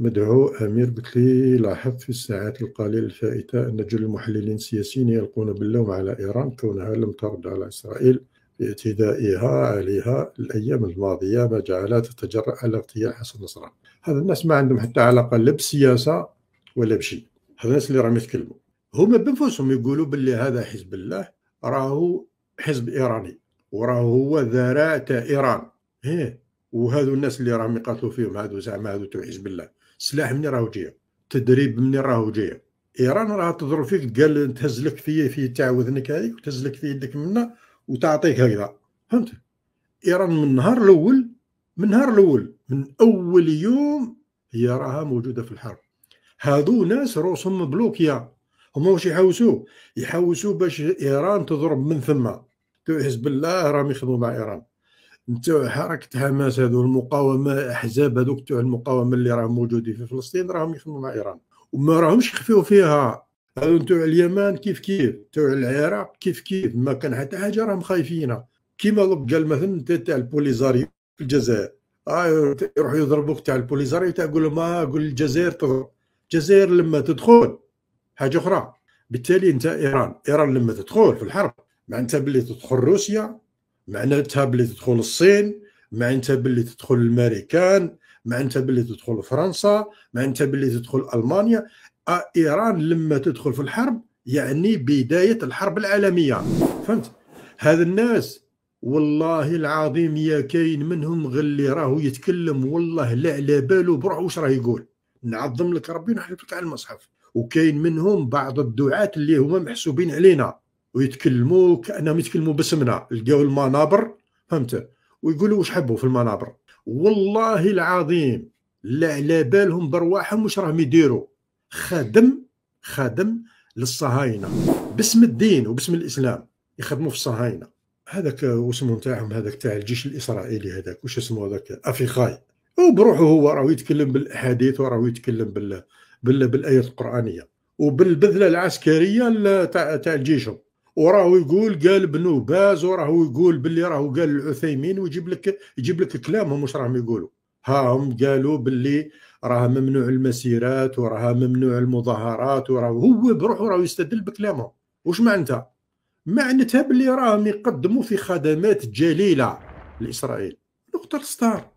مدعو أمير بكلي لاحظ لاحظت في الساعات القليلة الفائتة أن جل المحللين السياسيين يلقون باللوم على إيران كونها لم ترد على إسرائيل باعتدائها عليها الأيام الماضية ما جعلها تتجرأ على اغتيال حسن نصر هذا الناس ما عندهم حتى علاقة لا بالسياسة ولا بشيء هذا الناس اللي راهم يتكلموا هما بانفسهم يقولوا باللي هذا حزب الله راهو حزب إيراني وراه هو ذراع إيران هيه وهذو الناس اللي راهم يقاتلوا فيهم هذو زعما هذو تو حزب الله سلاح مني راهو جاي تدريب مني راهو جاي ايران راها تضرب فيك قال تهز لك في في تاع وذنك هذيك لك في يدك منا وتعطيك هكذا فهمت ايران من النهار الاول من النهار الاول من اول يوم هي راها موجوده في الحرب هادو ناس روسهم بلوكيا هما واش يحوسوا يحوسوا باش ايران تضرب من ثم حزب الله راهم يخدموا مع ايران نتاع حركه حماس هذو المقاومه احزاب هذوك تاع المقاومه اللي راهم موجودين في فلسطين راهم يخدموا مع ايران وما راهمش يخفيو فيها هذو نتاع اليمن كيف كيف تاع العراق كيف كيف ما كان حتى حاجه راهم خايفين كيما قال مثلا تاع البوليزاريو في الجزائر آه يروحوا يضربوك تاع البوليزاريو تاع لهم ما قول الجزائر تضرب الجزائر لما تدخل حاجه اخرى بالتالي انت ايران ايران لما تدخل في الحرب معناتها بلي تدخل روسيا معناتها باللي تدخل الصين معناتها باللي تدخل الامريكان معناتها باللي تدخل فرنسا معناتها باللي تدخل المانيا ايران لما تدخل في الحرب يعني بدايه الحرب العالميه فهمت هذا الناس والله العظيم يا كاين منهم غلي راهو يتكلم والله لا على باله بروح واش راه يقول نعظم لك ربي ونحلف لك على المصحف وكاين منهم بعض الدعاة اللي هما محسوبين علينا ويتكلموا كانهم يتكلموا باسمنا لقاو المنابر فهمت ويقولوا واش حبوا في المنابر والله العظيم لا على بالهم برواحهم واش راهم يديروا خادم خادم للصهاينه باسم الدين وباسم الاسلام يخدموا في الصهاينه هذاك واسمه نتاعهم هذاك تاع الجيش الاسرائيلي هذاك واش اسمه هذاك افيخاي وبروحه هو راه يتكلم بالاحاديث وراه يتكلم بال... بالايات القرانيه وبالبذله العسكريه تاع تاع الجيش وراهو يقول قال بنو باز وراهو يقول باللي راهو قال العثيمين ويجيب لك يجيب لك كلامهم واش راهم يقولوا ها هم قالوا باللي راه ممنوع المسيرات وراه ممنوع المظاهرات وراه هو بروحه راه يستدل بكلامهم واش معناتها معناتها باللي راهم يقدموا في خدمات جليله لاسرائيل نقطه الستار